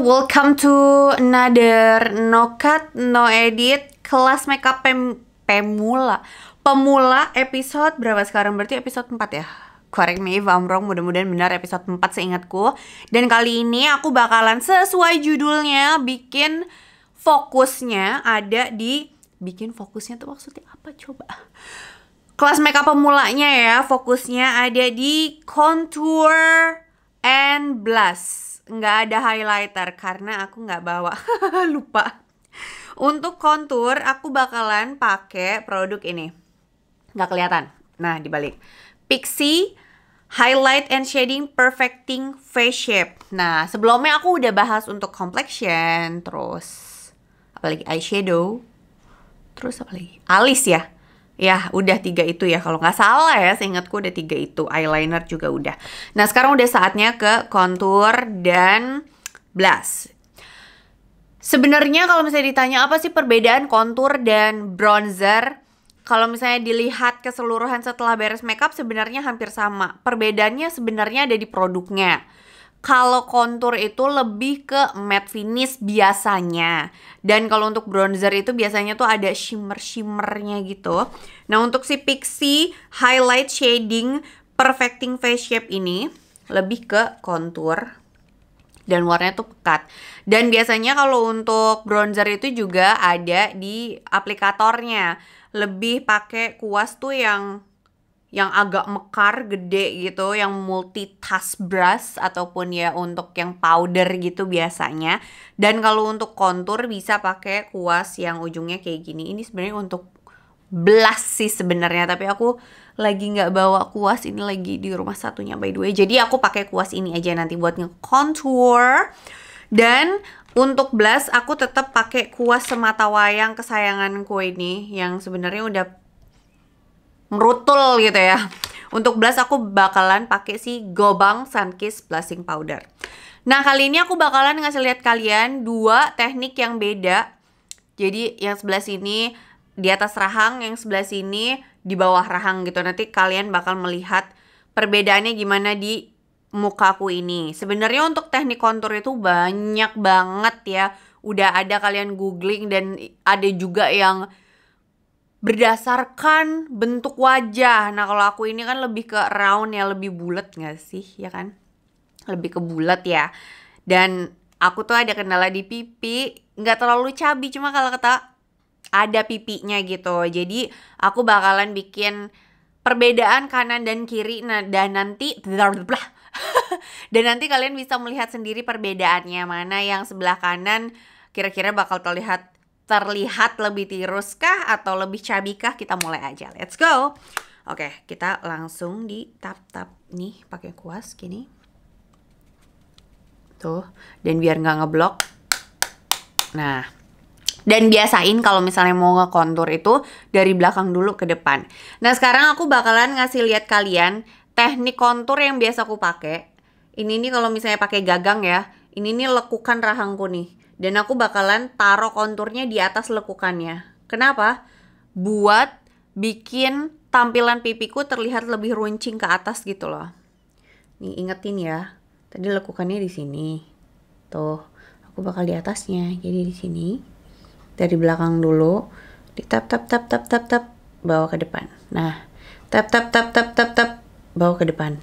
welcome to another no cut, no edit Kelas makeup pem pemula Pemula episode berapa sekarang? Berarti episode 4 ya? Correct me if I'm wrong, mudah-mudahan benar episode 4 seingatku Dan kali ini aku bakalan sesuai judulnya bikin fokusnya ada di Bikin fokusnya tuh maksudnya apa coba? Kelas makeup pemulanya ya, fokusnya ada di contour and blush nggak ada highlighter karena aku nggak bawa lupa untuk kontur aku bakalan pakai produk ini nggak kelihatan nah dibalik Pixie Highlight and Shading Perfecting Face Shape nah sebelumnya aku udah bahas untuk complexion terus apalagi eyeshadow terus apalagi alis ya Ya, udah tiga itu ya. Kalau nggak salah ya, seingatku udah tiga itu. Eyeliner juga udah. Nah, sekarang udah saatnya ke contour dan blush. Sebenarnya kalau misalnya ditanya apa sih perbedaan contour dan bronzer, kalau misalnya dilihat keseluruhan setelah beres makeup sebenarnya hampir sama. Perbedaannya sebenarnya ada di produknya kalau contour itu lebih ke matte finish biasanya. Dan kalau untuk bronzer itu biasanya tuh ada shimmer-shimmernya gitu. Nah untuk si Pixie Highlight Shading Perfecting Face Shape ini lebih ke contour dan warnanya tuh pekat. Dan biasanya kalau untuk bronzer itu juga ada di aplikatornya. Lebih pakai kuas tuh yang yang agak mekar gede gitu yang multi task brush ataupun ya untuk yang powder gitu biasanya dan kalau untuk kontur bisa pakai kuas yang ujungnya kayak gini ini sebenarnya untuk blush sih sebenarnya tapi aku lagi nggak bawa kuas ini lagi di rumah satunya by the way jadi aku pakai kuas ini aja nanti buat ngecontour dan untuk blush aku tetap pakai kuas semata wayang kesayanganku ini yang sebenarnya udah merutul gitu ya. Untuk blush aku bakalan pakai si Gobang Sunkiss Blushing Powder. Nah, kali ini aku bakalan ngasih lihat kalian dua teknik yang beda. Jadi yang sebelah sini di atas rahang, yang sebelah sini di bawah rahang gitu. Nanti kalian bakal melihat perbedaannya gimana di mukaku ini. Sebenarnya untuk teknik kontur itu banyak banget ya. Udah ada kalian googling dan ada juga yang berdasarkan bentuk wajah. Nah, kalau aku ini kan lebih ke round ya, lebih bulat nggak sih, ya kan? Lebih ke bulat ya. Dan aku tuh ada kendala di pipi, nggak terlalu cabi, cuma kalau kata ada pipinya gitu. Jadi, aku bakalan bikin perbedaan kanan dan kiri nah, dan nanti dan nanti kalian bisa melihat sendiri perbedaannya mana yang sebelah kanan kira-kira bakal terlihat terlihat lebih tirus kah atau lebih cabi kah? Kita mulai aja. Let's go. Oke, okay, kita langsung di tap-tap nih pakai kuas gini. Tuh, dan biar nggak ngeblok. Nah, dan biasain kalau misalnya mau ngekontur itu dari belakang dulu ke depan. Nah, sekarang aku bakalan ngasih lihat kalian teknik kontur yang biasa aku pakai. Ini nih kalau misalnya pakai gagang ya. Ini nih lekukan rahangku nih. Dan aku bakalan taruh konturnya di atas lekukannya. Kenapa? Buat bikin tampilan pipiku terlihat lebih runcing ke atas gitu loh. Nih ingetin ya, tadi lekukannya di sini. Tuh, aku bakal di atasnya. Jadi di sini dari belakang dulu, di tap tap tap tap tap tap bawa ke depan. Nah, tap tap tap tap tap tap bawa ke depan.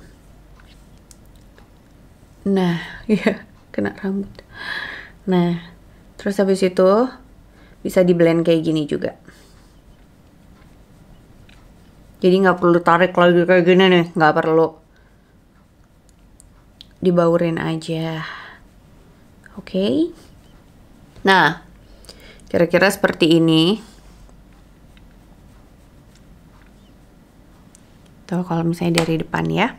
Nah, iya kena rambut. Nah, terus habis itu bisa di blend kayak gini juga. Jadi nggak perlu tarik lagi kayak gini nih, nggak perlu. Dibaurin aja. Oke. Okay? Nah, kira-kira seperti ini. Tuh kalau misalnya dari depan ya.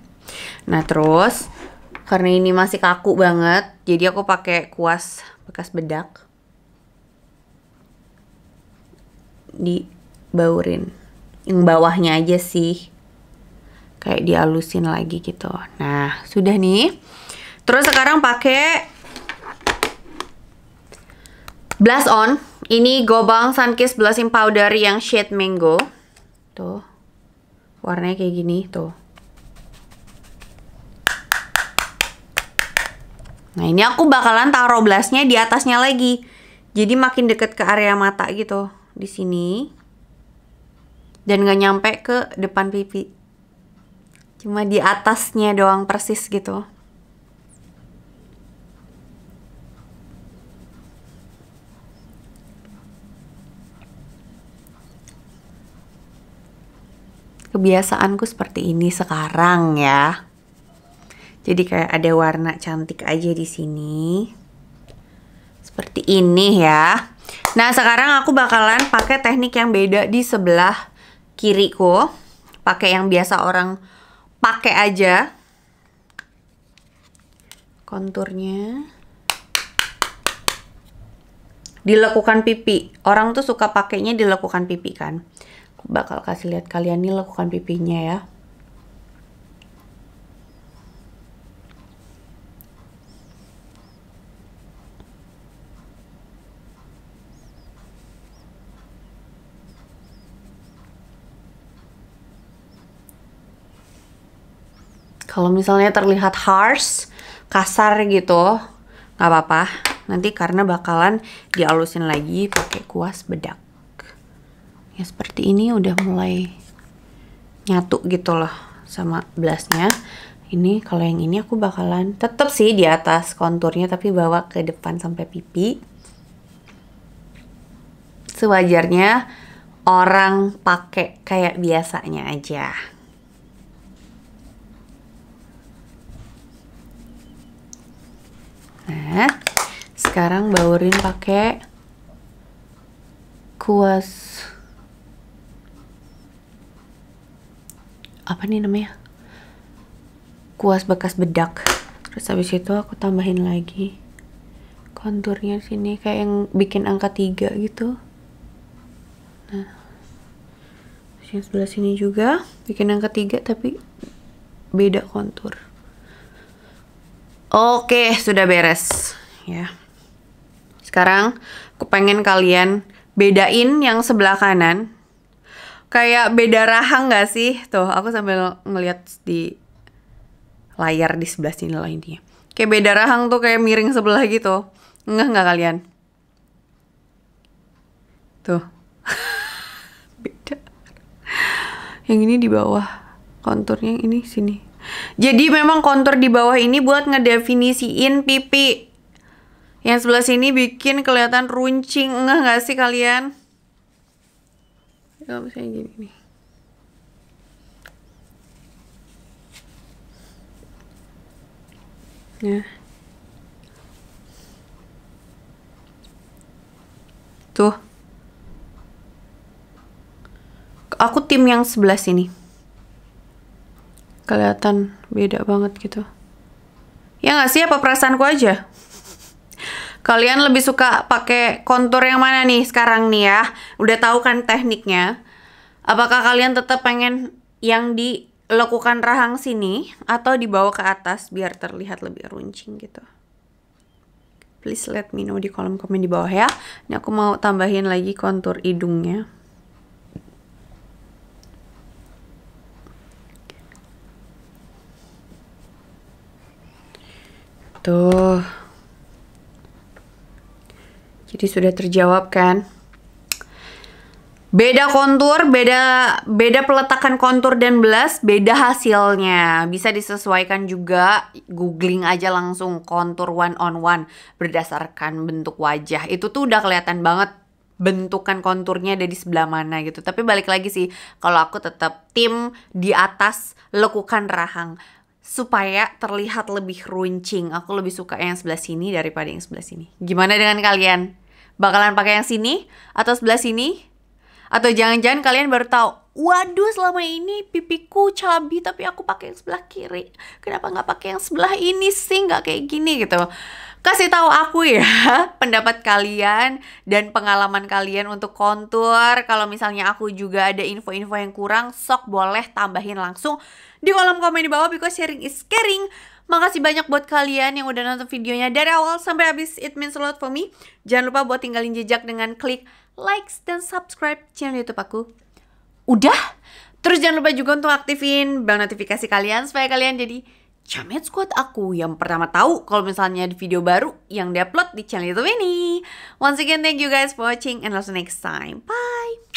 Nah, terus karena ini masih kaku banget, jadi aku pakai kuas bekas bedak dibaurin yang bawahnya aja sih kayak dialusin lagi gitu nah sudah nih terus sekarang pakai blush on ini Gobang sunkiss Blushing Powder yang shade mango tuh warnanya kayak gini tuh Nah ini aku bakalan taruh blushnya di atasnya lagi. Jadi makin deket ke area mata gitu. Di sini. Dan gak nyampe ke depan pipi. Cuma di atasnya doang persis gitu. Kebiasaanku seperti ini sekarang ya. Jadi kayak ada warna cantik aja di sini. Seperti ini ya. Nah, sekarang aku bakalan pakai teknik yang beda di sebelah kiriku. Pakai yang biasa orang pakai aja. Konturnya dilakukan pipi. Orang tuh suka pakainya dilakukan pipi kan. Aku bakal kasih lihat kalian nih lakukan pipinya ya. Kalau misalnya terlihat harsh, kasar gitu, nggak apa-apa. Nanti karena bakalan dialusin lagi pakai kuas bedak. Ya seperti ini udah mulai nyatu gitu loh sama blasnya. Ini kalau yang ini aku bakalan tetap sih di atas konturnya tapi bawa ke depan sampai pipi. Sewajarnya orang pakai kayak biasanya aja. Nah, sekarang baurin pakai kuas apa nih namanya? Kuas bekas bedak. Terus habis itu aku tambahin lagi konturnya sini kayak yang bikin angka tiga gitu. Nah, yang sebelah sini juga bikin angka tiga tapi beda kontur. Oke, sudah beres. Ya. Sekarang aku pengen kalian bedain yang sebelah kanan. Kayak beda rahang gak sih? Tuh, aku sambil ngeliat di layar di sebelah sini lah intinya. Kayak beda rahang tuh kayak miring sebelah gitu. Enggak nggak kalian? Tuh. beda. Yang ini di bawah konturnya, yang ini sini. Jadi memang kontur di bawah ini buat ngedefinisiin pipi. Yang sebelah sini bikin kelihatan runcing, enggak nggak sih kalian? Kalau misalnya gini nih. Ya. Tuh. Aku tim yang sebelah sini. Kelihatan beda banget gitu ya nggak sih apa perasaanku aja kalian lebih suka pakai kontur yang mana nih sekarang nih ya udah tahu kan tekniknya apakah kalian tetap pengen yang dilakukan rahang sini atau dibawa ke atas biar terlihat lebih runcing gitu please let me know di kolom komen di bawah ya ini aku mau tambahin lagi kontur hidungnya Tuh. Jadi sudah terjawab kan? Beda kontur, beda beda peletakan kontur dan blush, beda hasilnya. Bisa disesuaikan juga, googling aja langsung kontur one on one berdasarkan bentuk wajah. Itu tuh udah kelihatan banget bentukan konturnya ada di sebelah mana gitu. Tapi balik lagi sih, kalau aku tetap tim di atas lekukan rahang supaya terlihat lebih runcing. Aku lebih suka yang sebelah sini daripada yang sebelah sini. Gimana dengan kalian? Bakalan pakai yang sini atau sebelah sini? Atau jangan-jangan kalian baru tahu, waduh selama ini pipiku cabi tapi aku pakai yang sebelah kiri. Kenapa nggak pakai yang sebelah ini sih? Nggak kayak gini gitu. Kasih tahu aku ya pendapat kalian dan pengalaman kalian untuk kontur. Kalau misalnya aku juga ada info-info yang kurang, sok boleh tambahin langsung di kolom komen di bawah because sharing is caring. Makasih banyak buat kalian yang udah nonton videonya dari awal sampai habis. It means a lot for me. Jangan lupa buat tinggalin jejak dengan klik like dan subscribe channel YouTube aku. Udah? Terus jangan lupa juga untuk aktifin bel notifikasi kalian supaya kalian jadi Chamet Squad aku yang pertama tahu kalau misalnya di video baru yang diupload di channel YouTube ini. Once again, thank you guys for watching and I'll see you next time. Bye!